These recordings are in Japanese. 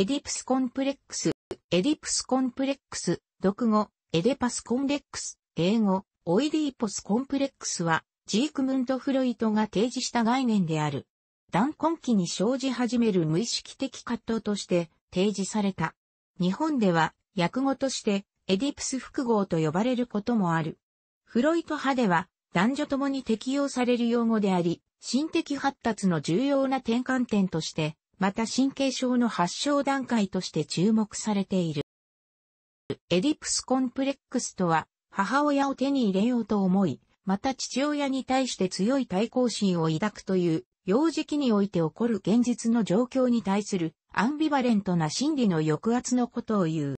エディプスコンプレックス、エディプスコンプレックス、読語、エデパスコンレックス、英語、オイディポスコンプレックスは、ジークムント・フロイトが提示した概念である。断根期に生じ始める無意識的葛藤として提示された。日本では、訳語として、エディプス複合と呼ばれることもある。フロイト派では、男女共に適用される用語であり、心的発達の重要な転換点としてまた神経症の発症段階として注目されている。エディプスコンプレックスとは、母親を手に入れようと思い、また父親に対して強い対抗心を抱くという、幼児期において起こる現実の状況に対するアンビバレントな心理の抑圧のことを言う。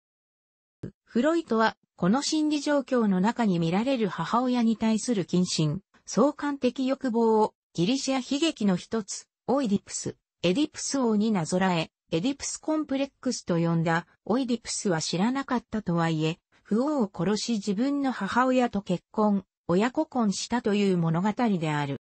フロイトは、この心理状況の中に見られる母親に対する謹慎、相関的欲望をギリシア悲劇の一つ、オイディプスエディプス王になぞらえ、エディプスコンプレックスと呼んだ、オイディプスは知らなかったとはいえ、不王を殺し自分の母親と結婚、親子婚したという物語である。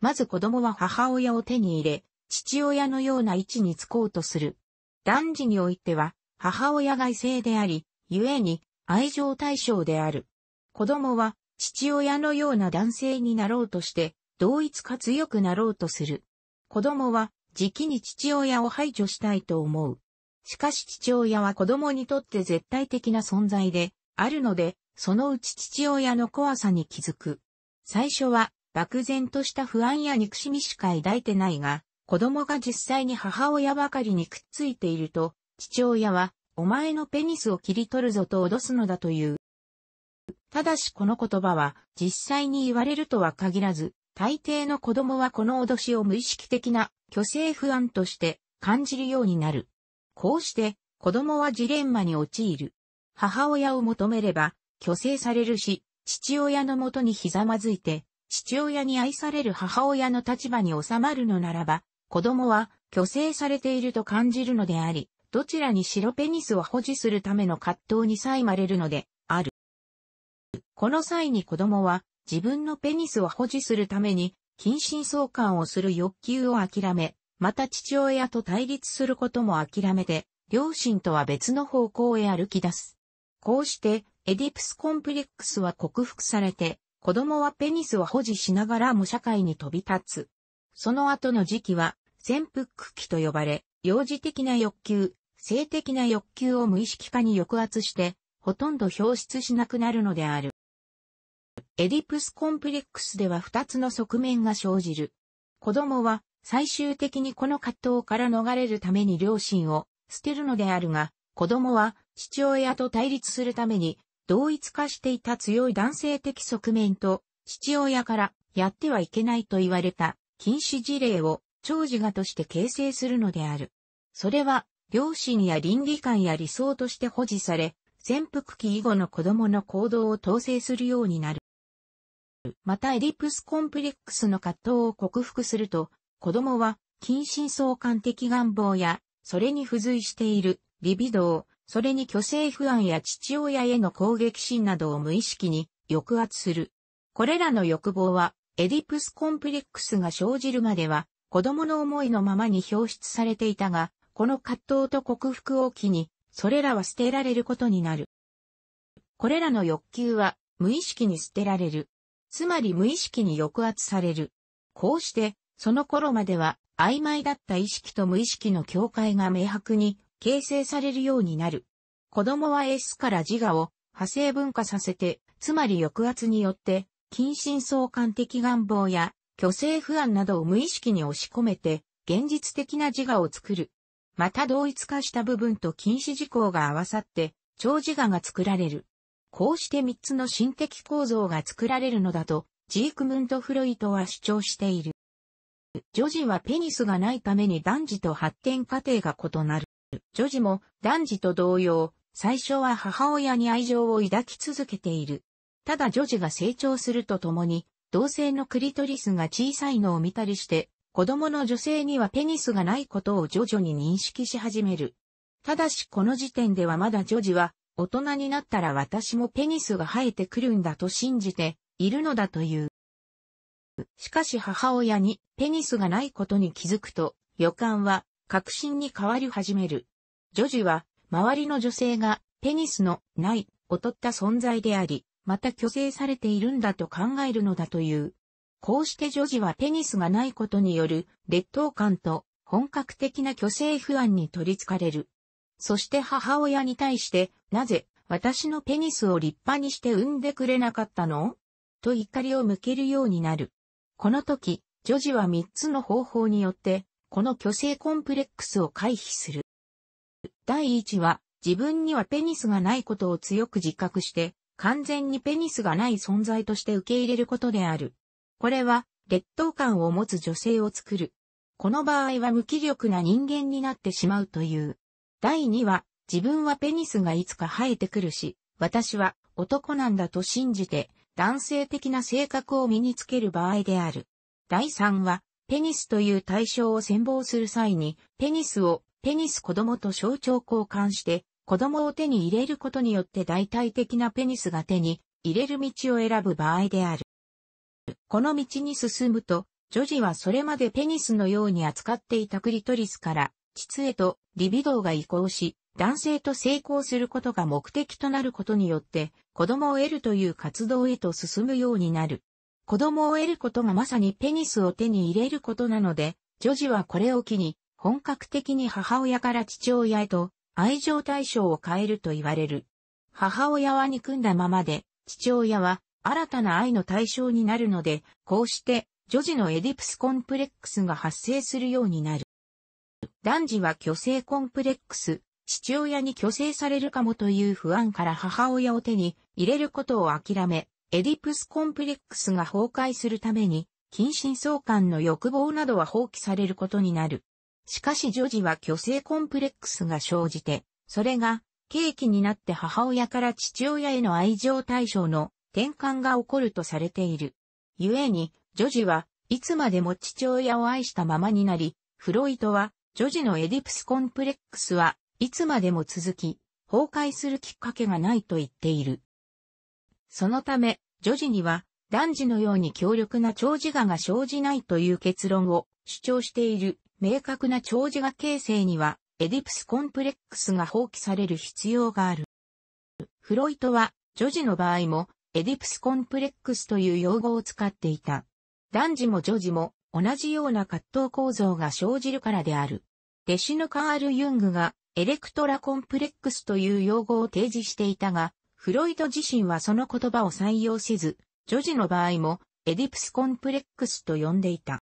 まず子供は母親を手に入れ、父親のような位置につこうとする。男児においては、母親が異性であり、故に愛情対象である。子供は父親のような男性になろうとして、同一か強くなろうとする。子供は、じきに父親を排除したいと思う。しかし父親は子供にとって絶対的な存在で、あるので、そのうち父親の怖さに気づく。最初は、漠然とした不安や憎しみしか抱いてないが、子供が実際に母親ばかりにくっついていると、父親は、お前のペニスを切り取るぞと脅すのだという。ただしこの言葉は実際に言われるとは限らず、大抵の子供はこの脅しを無意識的な虚勢不安として感じるようになる。こうして子供はジレンマに陥る。母親を求めれば虚勢されるし、父親のもとにひざまずいて、父親に愛される母親の立場に収まるのならば、子供は虚勢されていると感じるのであり、どちらに白ペニスを保持するための葛藤に苛まれるのである。この際に子供は自分のペニスを保持するために、近親相関をする欲求を諦め、また父親と対立することも諦めて、両親とは別の方向へ歩き出す。こうして、エディプスコンプレックスは克服されて、子供はペニスを保持しながらも社会に飛び立つ。その後の時期は、潜伏期と呼ばれ、幼児的な欲求、性的な欲求を無意識化に抑圧して、ほとんど表出しなくなるのである。エディプスコンプレックスでは2つの側面が生じる。子供は最終的にこの葛藤から逃れるために両親を捨てるのであるが、子供は父親と対立するために同一化していた強い男性的側面と父親からやってはいけないと言われた禁止事例を長寿がとして形成するのである。それは両親や倫理観や理想として保持され、潜伏期以後の子供の行動を統制するようになる。またエディプスコンプレックスの葛藤を克服すると、子供は、近親相関的願望や、それに付随している、リビドー、それに虚勢不安や父親への攻撃心などを無意識に抑圧する。これらの欲望は、エディプスコンプレックスが生じるまでは、子供の思いのままに表出されていたが、この葛藤と克服を機に、それらは捨てられることになる。これらの欲求は、無意識に捨てられる。つまり無意識に抑圧される。こうして、その頃までは曖昧だった意識と無意識の境界が明白に形成されるようになる。子供は S から自我を派生分化させて、つまり抑圧によって、近親相関的願望や虚勢不安などを無意識に押し込めて、現実的な自我を作る。また同一化した部分と禁止事項が合わさって、超自我が作られる。こうして3つの心的構造が作られるのだと、ジークムント・フロイトは主張している。女児はペニスがないために男児と発展過程が異なる。女児も男児と同様、最初は母親に愛情を抱き続けている。ただ女児が成長するとともに、同性のクリトリスが小さいのを見たりして、子供の女性にはペニスがないことを徐々に認識し始める。ただしこの時点ではまだ女児は大人になったら私もペニスが生えてくるんだと信じているのだという。しかし母親にペニスがないことに気づくと予感は確信に変わり始める。女児は周りの女性がペニスのない劣った存在であり、また虚勢されているんだと考えるのだという。こうして女児はペニスがないことによる劣等感と本格的な虚勢不安に取りつかれる。そして母親に対して、なぜ、私のペニスを立派にして産んでくれなかったのと怒りを向けるようになる。この時、女児は3つの方法によって、この虚勢コンプレックスを回避する。第1は、自分にはペニスがないことを強く自覚して、完全にペニスがない存在として受け入れることである。これは、劣等感を持つ女性を作る。この場合は無気力な人間になってしまうという。第2話、自分はペニスがいつか生えてくるし、私は男なんだと信じて、男性的な性格を身につける場合である。第3話、ペニスという対象を戦望する際に、ペニスをペニス子供と象徴交換して、子供を手に入れることによって代替的なペニスが手に入れる道を選ぶ場合である。この道に進むと、女児はそれまでペニスのように扱っていたクリトリスから質へとリビドーが移行し、男性と成功することが目的となることによって、子供を得るという活動へと進むようになる。子供を得ることがまさにペニスを手に入れることなので、女児はこれを機に、本格的に母親から父親へと、愛情対象を変えると言われる。母親は憎んだままで、父親は新たな愛の対象になるので、こうして、女児のエディプスコンプレックスが発生するようになる。男児は虚勢コンプレックス、父親に虚勢されるかもという不安から母親を手に入れることを諦め、エディプスコンプレックスが崩壊するために、近親相関の欲望などは放棄されることになる。しかし女児は虚勢コンプレックスが生じて、それが、契機になって母親から父親への愛情対象の転換が起こるとされている。故に、女児はいつまでも父親を愛したままになり、フロイトは女児のエディプスコンプレックスはいつまでも続き、崩壊するきっかけがないと言っている。そのため、女児には男児のように強力な長児がが生じないという結論を主張している明確な長児が形成には、エディプスコンプレックスが放棄される必要がある。フロイトは、女児の場合も、エディプスコンプレックスという用語を使っていた。男児も女児も、同じような葛藤構造が生じるからである。弟子のカール・ユングがエレクトラコンプレックスという用語を提示していたが、フロイド自身はその言葉を採用せず、女児の場合もエディプスコンプレックスと呼んでいた。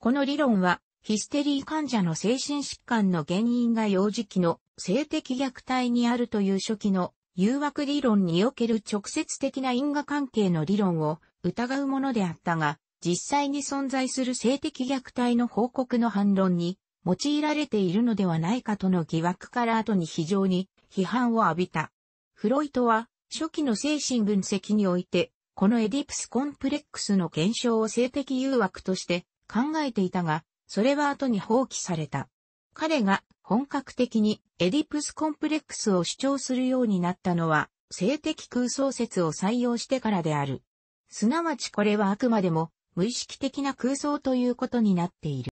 この理論は、ヒステリー患者の精神疾患の原因が幼児期の性的虐待にあるという初期の誘惑理論における直接的な因果関係の理論を疑うものであったが、実際に存在する性的虐待の報告の反論に用いられているのではないかとの疑惑から後に非常に批判を浴びた。フロイトは初期の精神分析において、このエディプスコンプレックスの現象を性的誘惑として考えていたが、それは後に放棄された。彼が本格的にエディプスコンプレックスを主張するようになったのは、性的空想説を採用してからである。すなわちこれはあくまでも無意識的な空想ということになっている。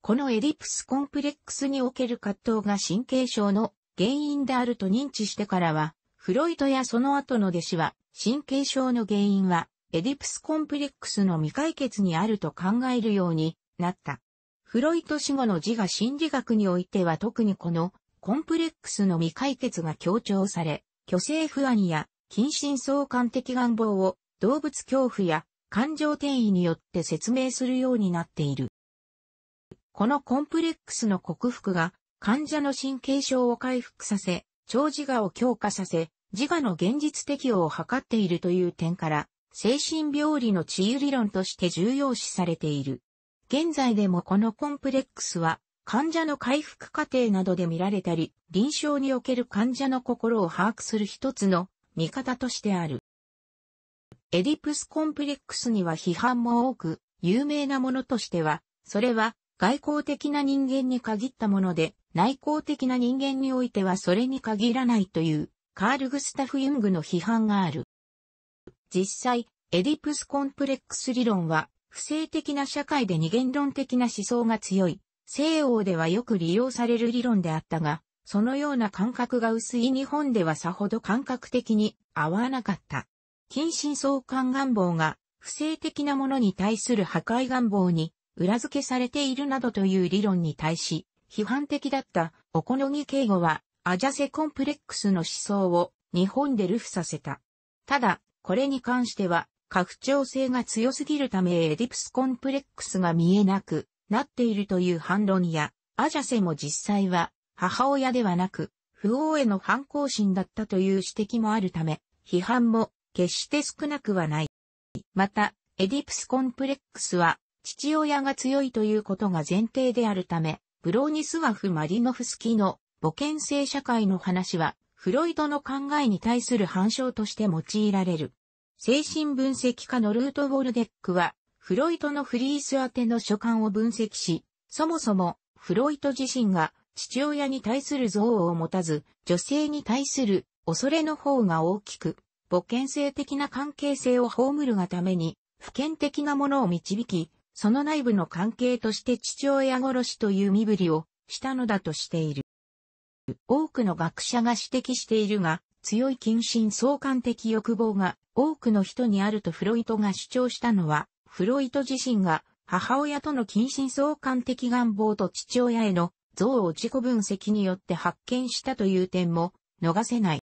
このエディプスコンプレックスにおける葛藤が神経症の原因であると認知してからは、フロイトやその後の弟子は、神経症の原因は、エディプスコンプレックスの未解決にあると考えるようになった。フロイト死後の自我心理学においては特にこのコンプレックスの未解決が強調され、虚勢不安や近親相関的願望を動物恐怖や感情転移によって説明するようになっている。このコンプレックスの克服が患者の神経症を回復させ、超自我を強化させ、自我の現実適応を図っているという点から、精神病理の治癒理論として重要視されている。現在でもこのコンプレックスは、患者の回復過程などで見られたり、臨床における患者の心を把握する一つの見方としてある。エディプスコンプレックスには批判も多く、有名なものとしては、それは外交的な人間に限ったもので、内向的な人間においてはそれに限らないという、カール・グスタフ・ユングの批判がある。実際、エディプスコンプレックス理論は、不正的な社会で二元論的な思想が強い、西欧ではよく利用される理論であったが、そのような感覚が薄い日本ではさほど感覚的に合わなかった。近親相関願望が不正的なものに対する破壊願望に裏付けされているなどという理論に対し、批判的だったおこのぎ敬語はアジャセコンプレックスの思想を日本で流布させた。ただ、これに関しては、拡張性が強すぎるためエディプスコンプレックスが見えなくなっているという反論や、アジャセも実際は母親ではなく、不王への反抗心だったという指摘もあるため、批判も決して少なくはない。また、エディプスコンプレックスは、父親が強いということが前提であるため、ブローニスワフ・マリノフスキの母権性社会の話は、フロイドの考えに対する反証として用いられる。精神分析家のルート・ウォルデックは、フロイトのフリース宛ての書簡を分析し、そもそも、フロイト自身が父親に対する憎悪を持たず、女性に対する恐れの方が大きく、母権性的な関係性を葬るがために、普権的なものを導き、その内部の関係として父親殺しという身振りをしたのだとしている。多くの学者が指摘しているが、強い近親相関的欲望が多くの人にあるとフロイトが主張したのは、フロイト自身が母親との近親相関的願望と父親への像を自己分析によって発見したという点も逃せない。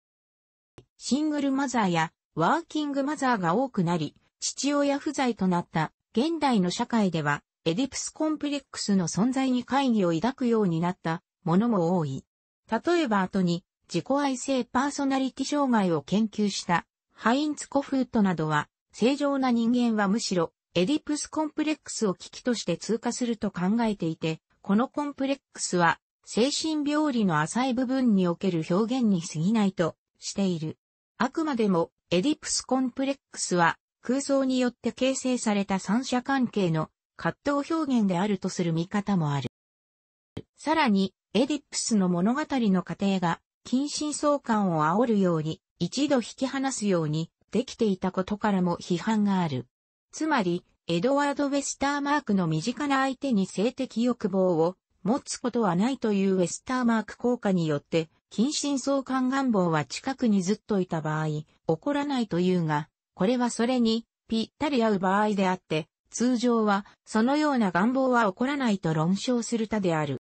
シングルマザーやワーキングマザーが多くなり、父親不在となった現代の社会では、エディプスコンプレックスの存在に会議を抱くようになったものも多い。例えば後に自己愛性パーソナリティ障害を研究したハインツ・コフートなどは正常な人間はむしろエディプスコンプレックスを危機として通過すると考えていて、このコンプレックスは精神病理の浅い部分における表現に過ぎないとしている。あくまでもエディプスコンプレックスは空想によって形成された三者関係の葛藤表現であるとする見方もある。さらに、エディプスの物語の過程が、近親相関を煽るように、一度引き離すように、できていたことからも批判がある。つまり、エドワード・ウェスターマークの身近な相手に性的欲望を持つことはないというウェスターマーク効果によって近親相関願望は近くにずっといた場合、起こらないというが、これはそれにぴったり合う場合であって、通常はそのような願望は起こらないと論証する他である。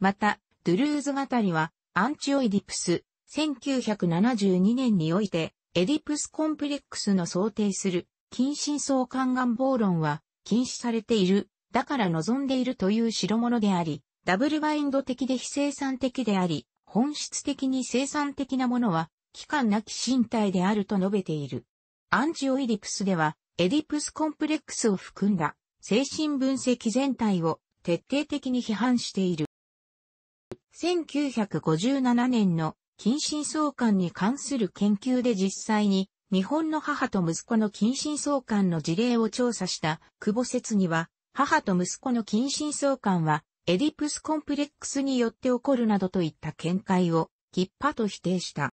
また、ドゥルーズ語りは、アンチオイディプス、1972年において、エディプスコンプレックスの想定する、近親相関願望論は、禁止されている、だから望んでいるという代物であり、ダブルバインド的で非生産的であり、本質的に生産的なものは、期間なき身体であると述べている。アンジオエディプスでは、エディプスコンプレックスを含んだ精神分析全体を徹底的に批判している。1957年の近親相関に関する研究で実際に日本の母と息子の近親相関の事例を調査した久保説には母と息子の近親相関はエディプスコンプレックスによって起こるなどといった見解を、っぱと否定した。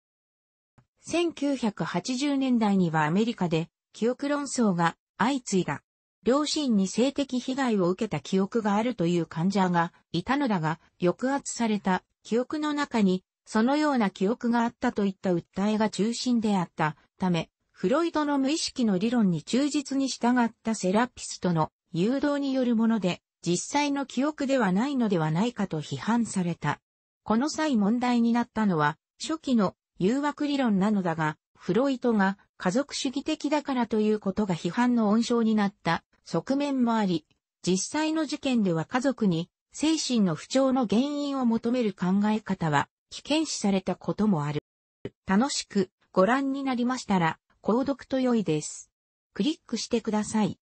1980年代にはアメリカで、記憶論争が相次いだ。両親に性的被害を受けた記憶があるという患者がいたのだが、抑圧された記憶の中に、そのような記憶があったといった訴えが中心であったため、フロイドの無意識の理論に忠実に従ったセラピストの誘導によるもので実際の記憶ではないのではないかと批判された。この際問題になったのは、初期の誘惑理論なのだが、フロイトが家族主義的だからということが批判の温床になった側面もあり、実際の事件では家族に精神の不調の原因を求める考え方は危険視されたこともある。楽しくご覧になりましたら、購読と良いです。クリックしてください。